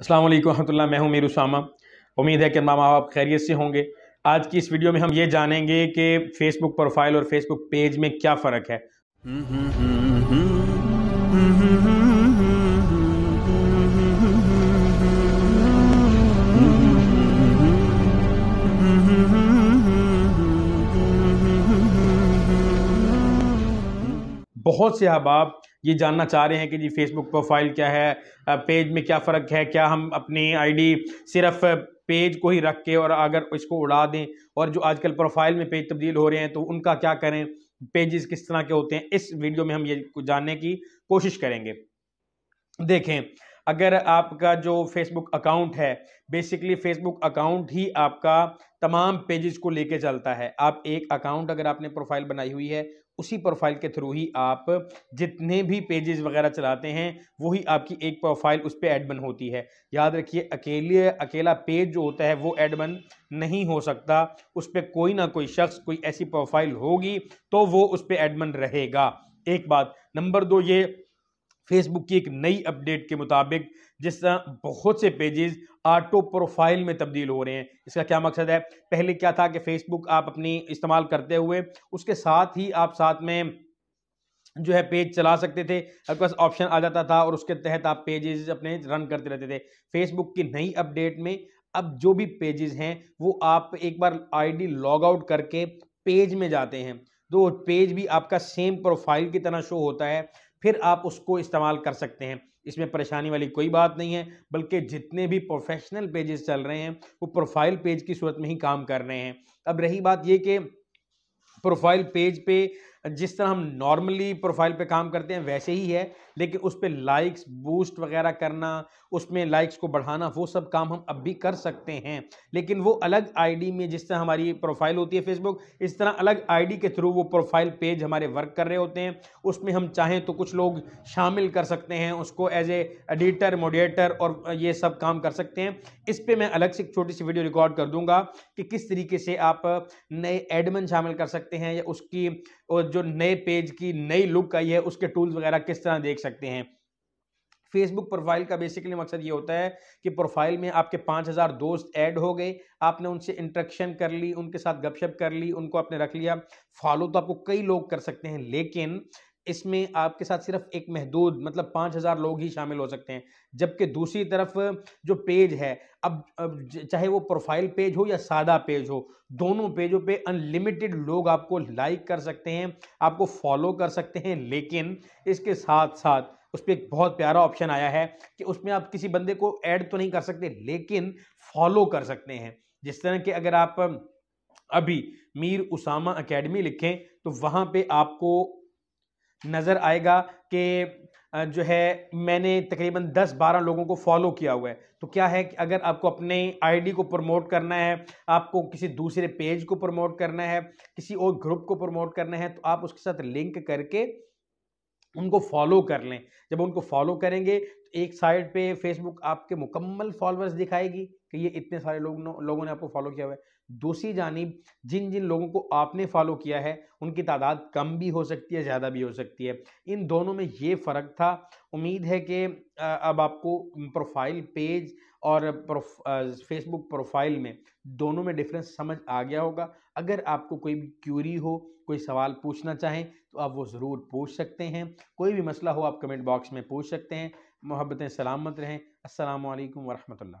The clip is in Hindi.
अस्सलाम वालेकुम रहमतुल्लाह मैं हूं मीर उसामा उम्मीद है कि मामा आप खैरियत से होंगे आज की इस वीडियो में हम ये जानेंगे कि फेसबुक प्रोफाइल और फेसबुक पेज में क्या फ़र्क है बहुत से अहबाब ये जानना चाह रहे हैं कि जी फेसबुक प्रोफाइल क्या है पेज में क्या फ़र्क है क्या हम अपनी आईडी सिर्फ पेज को ही रख के और अगर इसको उड़ा दें और जो आजकल प्रोफाइल में पेज तब्दील हो रहे हैं तो उनका क्या करें पेजेस किस तरह के होते हैं इस वीडियो में हम ये जानने की कोशिश करेंगे देखें अगर आपका जो फेसबुक अकाउंट है बेसिकली फेसबुक अकाउंट ही आपका तमाम पेजेस को लेके चलता है आप एक अकाउंट अगर आपने प्रोफाइल बनाई हुई है उसी प्रोफाइल के थ्रू ही आप जितने भी पेजेस वगैरह चलाते हैं वही आपकी एक प्रोफाइल उस पर एडमन होती है याद रखिए अकेले अकेला पेज जो होता है वो एडमन नहीं हो सकता उस पर कोई ना कोई शख्स कोई ऐसी प्रोफाइल होगी तो वो उस पर एडमन रहेगा एक बात नंबर दो ये फेसबुक की एक नई अपडेट के मुताबिक जिस तरह बहुत से पेजेस ऑटो प्रोफाइल में तब्दील हो रहे हैं इसका क्या मकसद है पहले क्या था कि फेसबुक आप अपनी इस्तेमाल करते हुए उसके साथ ही आप साथ में जो है पेज चला सकते थे आपके पास ऑप्शन आ जाता था और उसके तहत आप पेजेस अपने रन करते रहते थे फेसबुक की नई अपडेट में अब जो भी पेजेस हैं वो आप एक बार आईडी लॉग आउट करके पेज में जाते हैं तो पेज भी आपका सेम प्रोफाइल की तरह शो होता है फिर आप उसको इस्तेमाल कर सकते हैं इसमें परेशानी वाली कोई बात नहीं है बल्कि जितने भी प्रोफेशनल पेजेस चल रहे हैं वो प्रोफाइल पेज की सूरत में ही काम कर रहे हैं अब रही बात ये कि प्रोफाइल पेज पे जिस तरह हम नॉर्मली प्रोफाइल पे काम करते हैं वैसे ही है लेकिन उस पर लाइक्स बूस्ट वगैरह करना उसमें लाइक्स को बढ़ाना वो सब काम हम अब भी कर सकते हैं लेकिन वो अलग आईडी में जिस तरह हमारी प्रोफाइल होती है फेसबुक इस तरह अलग आईडी के थ्रू वो प्रोफाइल पेज हमारे वर्क कर रहे होते हैं उसमें हम चाहें तो कुछ लोग शामिल कर सकते हैं उसको एज ए एडिटर मोडिएटर और ये सब काम कर सकते हैं इस पर मैं अलग से एक छोटी सी वीडियो रिकॉर्ड कर दूंगा कि किस तरीके से आप नए एडमन शामिल कर सकते हैं या उसकी जो नए पेज की नई लुक आई है उसके टूल्स वगैरह किस तरह देख सकते हैं फेसबुक प्रोफाइल का बेसिकली मकसद ये होता है कि प्रोफाइल में आपके 5000 हज़ार दोस्त ऐड हो गए आपने उनसे इंट्रक्शन कर ली उनके साथ गपशप कर ली उनको आपने रख लिया फॉलो तो आपको कई लोग कर सकते हैं लेकिन इसमें आपके साथ सिर्फ एक महदूद मतलब पाँच हज़ार लोग ही शामिल हो सकते हैं जबकि दूसरी तरफ जो पेज है अब, अब चाहे वो प्रोफाइल पेज हो या सादा पेज हो दोनों पेजों पे अनलिमिटेड लोग आपको लाइक कर सकते हैं आपको फॉलो कर सकते हैं लेकिन इसके साथ साथ उस पर एक बहुत प्यारा ऑप्शन आया है कि उसमें आप किसी बंदे को ऐड तो नहीं कर सकते लेकिन फॉलो कर सकते हैं जिस तरह के अगर आप अभी मीर उसामा एकेडमी लिखें तो वहाँ पे आपको नज़र आएगा कि जो है मैंने तकरीबन 10-12 लोगों को फॉलो किया हुआ है तो क्या है कि अगर आपको अपने आईडी को प्रमोट करना है आपको किसी दूसरे पेज को प्रमोट करना है किसी और ग्रुप को प्रमोट करना है तो आप उसके साथ लिंक करके उनको फॉलो कर लें जब उनको फॉलो करेंगे एक साइड पे फेसबुक आपके मुकम्मल फॉलोअर्स दिखाएगी कि ये इतने सारे लोग लोगों ने आपको फॉलो किया हुआ है दूसरी जानब जिन जिन लोगों को आपने फॉलो किया है उनकी तादाद कम भी हो सकती है ज़्यादा भी हो सकती है इन दोनों में ये फ़र्क था उम्मीद है कि अब आपको प्रोफाइल पेज और फेसबुक प्रोफाइल में दोनों में डिफरेंस समझ आ गया होगा अगर आपको कोई भी क्यूरी हो कोई सवाल पूछना चाहें तो आप वो ज़रूर पूछ सकते हैं कोई भी मसला हो आप कमेंट बॉक्स में पूछ सकते हैं मोहब्बतें सलामत रहें असलकम वरहमल